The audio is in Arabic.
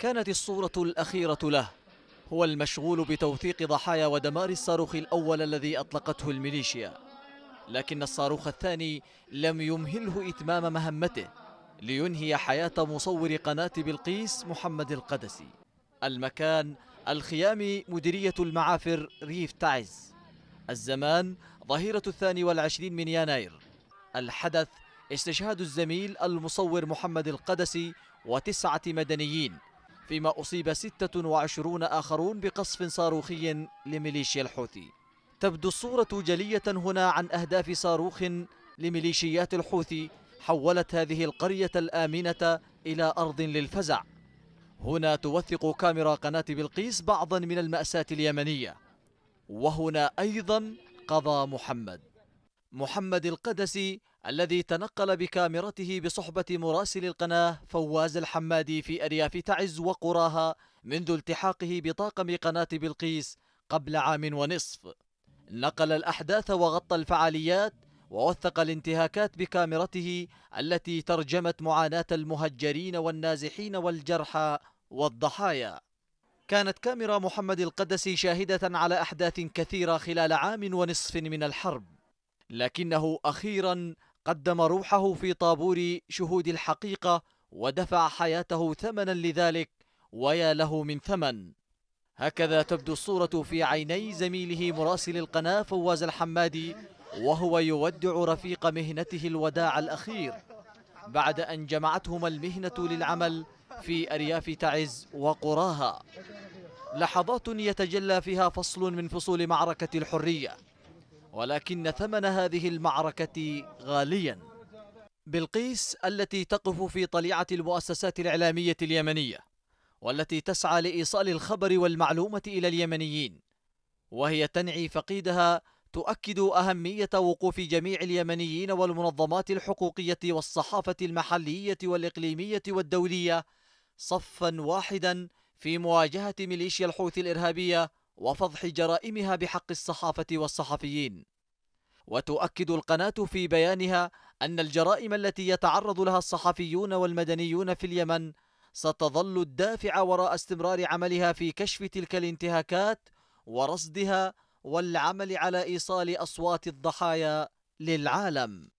كانت الصورة الأخيرة له هو المشغول بتوثيق ضحايا ودمار الصاروخ الأول الذي أطلقته الميليشيا لكن الصاروخ الثاني لم يمهله إتمام مهمته لينهي حياة مصور قناة بلقيس محمد القدسي المكان الخيام مديرية المعافر ريف تعز الزمان ظهيرة الثاني والعشرين من يناير الحدث استشهاد الزميل المصور محمد القدسي وتسعة مدنيين فيما أصيب 26 آخرون بقصف صاروخي لميليشيا الحوثي تبدو الصورة جلية هنا عن أهداف صاروخ لميليشيات الحوثي حولت هذه القرية الآمنة إلى أرض للفزع هنا توثق كاميرا قناة بلقيس بعضا من المأساة اليمنية وهنا أيضا قضى محمد محمد القدسي الذي تنقل بكاميرته بصحبة مراسل القناة فواز الحمادي في أرياف تعز وقراها منذ التحاقه بطاقم قناة بلقيس قبل عام ونصف نقل الأحداث وغطى الفعاليات ووثق الانتهاكات بكاميرته التي ترجمت معاناة المهجرين والنازحين والجرحى والضحايا كانت كاميرا محمد القدسي شاهدة على أحداث كثيرة خلال عام ونصف من الحرب لكنه أخيراً قدم روحه في طابور شهود الحقيقة ودفع حياته ثمنا لذلك ويا له من ثمن هكذا تبدو الصورة في عيني زميله مراسل القناة فواز الحمادي وهو يودع رفيق مهنته الوداع الأخير بعد أن جمعتهما المهنة للعمل في أرياف تعز وقراها لحظات يتجلى فيها فصل من فصول معركة الحرية ولكن ثمن هذه المعركة غاليا بلقيس التي تقف في طليعة المؤسسات الإعلامية اليمنية والتي تسعى لإيصال الخبر والمعلومة إلى اليمنيين وهي تنعي فقيدها تؤكد أهمية وقوف جميع اليمنيين والمنظمات الحقوقية والصحافة المحلية والإقليمية والدولية صفا واحدا في مواجهة ميليشيا الحوثي الإرهابية وفضح جرائمها بحق الصحافة والصحفيين وتؤكد القناة في بيانها أن الجرائم التي يتعرض لها الصحفيون والمدنيون في اليمن ستظل الدافع وراء استمرار عملها في كشف تلك الانتهاكات ورصدها والعمل على إيصال أصوات الضحايا للعالم